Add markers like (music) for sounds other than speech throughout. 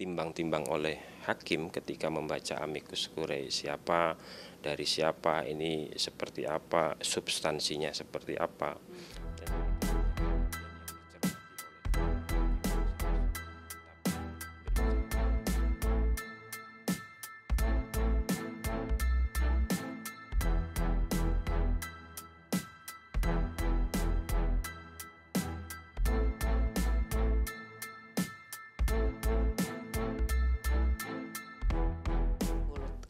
ditimbang-timbang oleh hakim ketika membaca amicus curiae siapa dari siapa ini seperti apa substansinya seperti apa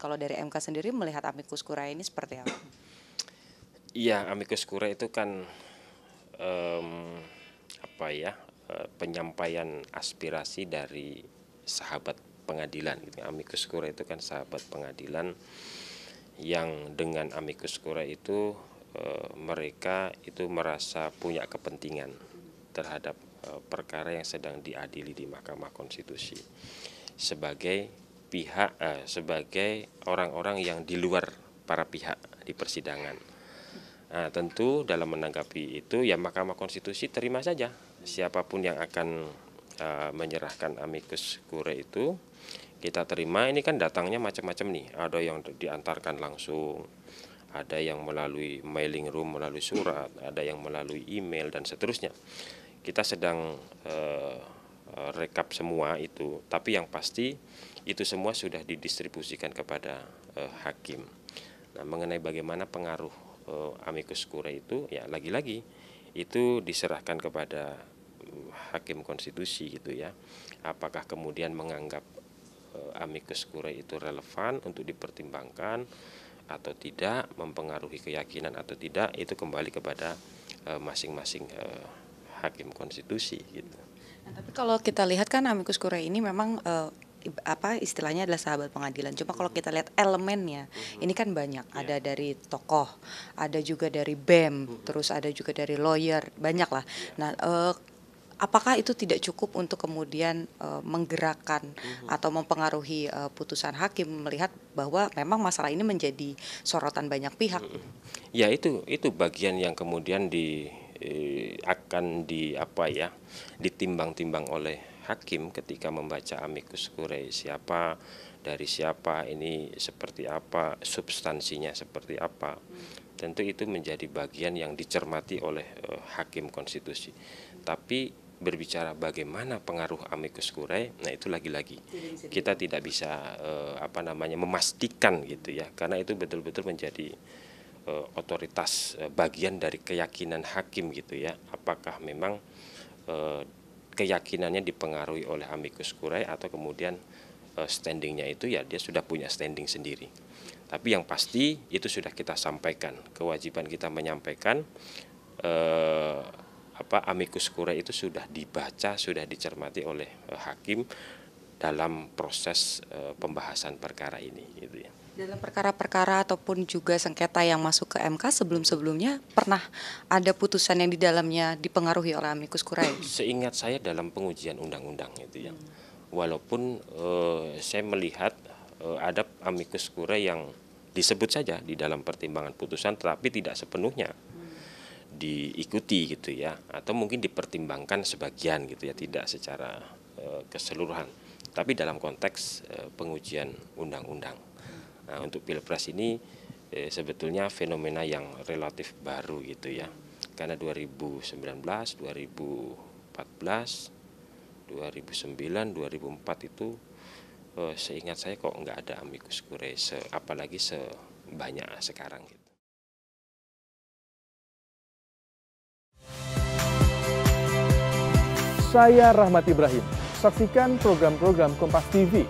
Kalau dari MK sendiri melihat amicus curiae ini seperti apa? Iya, amicus curiae itu kan um, apa ya eh, penyampaian aspirasi dari sahabat pengadilan. Amikus gitu. Amicus curiae itu kan sahabat pengadilan yang dengan amicus curiae itu uh, mereka itu merasa punya kepentingan terhadap eh, perkara yang sedang diadili di Mahkamah Konstitusi sebagai pihak eh, sebagai orang-orang yang di luar para pihak di persidangan. Nah, tentu dalam menanggapi itu ya Mahkamah Konstitusi terima saja siapapun yang akan uh, menyerahkan amicus curiae itu kita terima ini kan datangnya macam-macam nih ada yang diantarkan langsung ada yang melalui mailing room melalui surat ada yang melalui email dan seterusnya kita sedang uh, rekap semua itu tapi yang pasti itu semua sudah didistribusikan kepada uh, hakim. Nah, mengenai bagaimana pengaruh uh, amicus curiae itu, ya lagi-lagi itu diserahkan kepada uh, hakim konstitusi gitu ya. Apakah kemudian menganggap uh, amicus curiae itu relevan untuk dipertimbangkan atau tidak, mempengaruhi keyakinan atau tidak, itu kembali kepada masing-masing uh, uh, hakim konstitusi gitu. Nah, tapi kalau kita lihat kan amicus curiae ini memang uh apa istilahnya adalah sahabat pengadilan. Cuma kalau mm-hmm. kita lihat elemennya, mm-hmm. ini kan banyak. Iya. Ada dari tokoh, ada juga dari BEM, mm-hmm. terus ada juga dari lawyer, banyak lah. Iya. Nah, uh, apakah itu tidak cukup untuk kemudian uh, menggerakkan atau mempengaruhi uh, putusan hakim melihat bahwa memang masalah ini menjadi sorotan banyak pihak? mm Ya, itu itu bagian yang kemudian di akan di apa ya ditimbang-timbang oleh hakim ketika membaca amicus curiae siapa dari siapa ini seperti apa substansinya seperti apa tentu itu menjadi bagian yang dicermati oleh uh, hakim konstitusi tapi berbicara bagaimana pengaruh amicus curiae, nah itu lagi-lagi kita tidak bisa uh, apa namanya memastikan gitu ya, karena itu betul-betul menjadi uh, otoritas uh, bagian dari keyakinan hakim gitu ya, apakah memang uh, keyakinannya dipengaruhi oleh amicus curiae atau kemudian eh, standingnya itu ya dia sudah punya standing sendiri. Tapi yang pasti itu sudah kita sampaikan kewajiban kita menyampaikan eh, apa amicus curiae itu sudah dibaca sudah dicermati oleh eh, hakim dalam proses eh, pembahasan perkara ini gitu ya. Dalam perkara-perkara ataupun juga sengketa yang masuk ke MK sebelum-sebelumnya pernah ada putusan yang di dalamnya dipengaruhi oleh amicus curiae. (clears throat) Seingat saya dalam pengujian undang-undang itu ya. Walaupun uh, saya melihat uh, ada amicus curiae yang disebut saja di dalam pertimbangan putusan tetapi tidak sepenuhnya diikuti gitu ya atau mungkin dipertimbangkan sebagian gitu ya tidak secara uh, keseluruhan tapi dalam konteks uh, pengujian undang-undang Nah, untuk pilpres ini eh, sebetulnya fenomena yang relatif baru gitu ya, karena 2019, 2014, 2009, 2004 itu eh, seingat saya kok nggak ada amicus curiae, se apalagi sebanyak sekarang gitu. Saya Rahmat Ibrahim. Saksikan program-program Kompas TV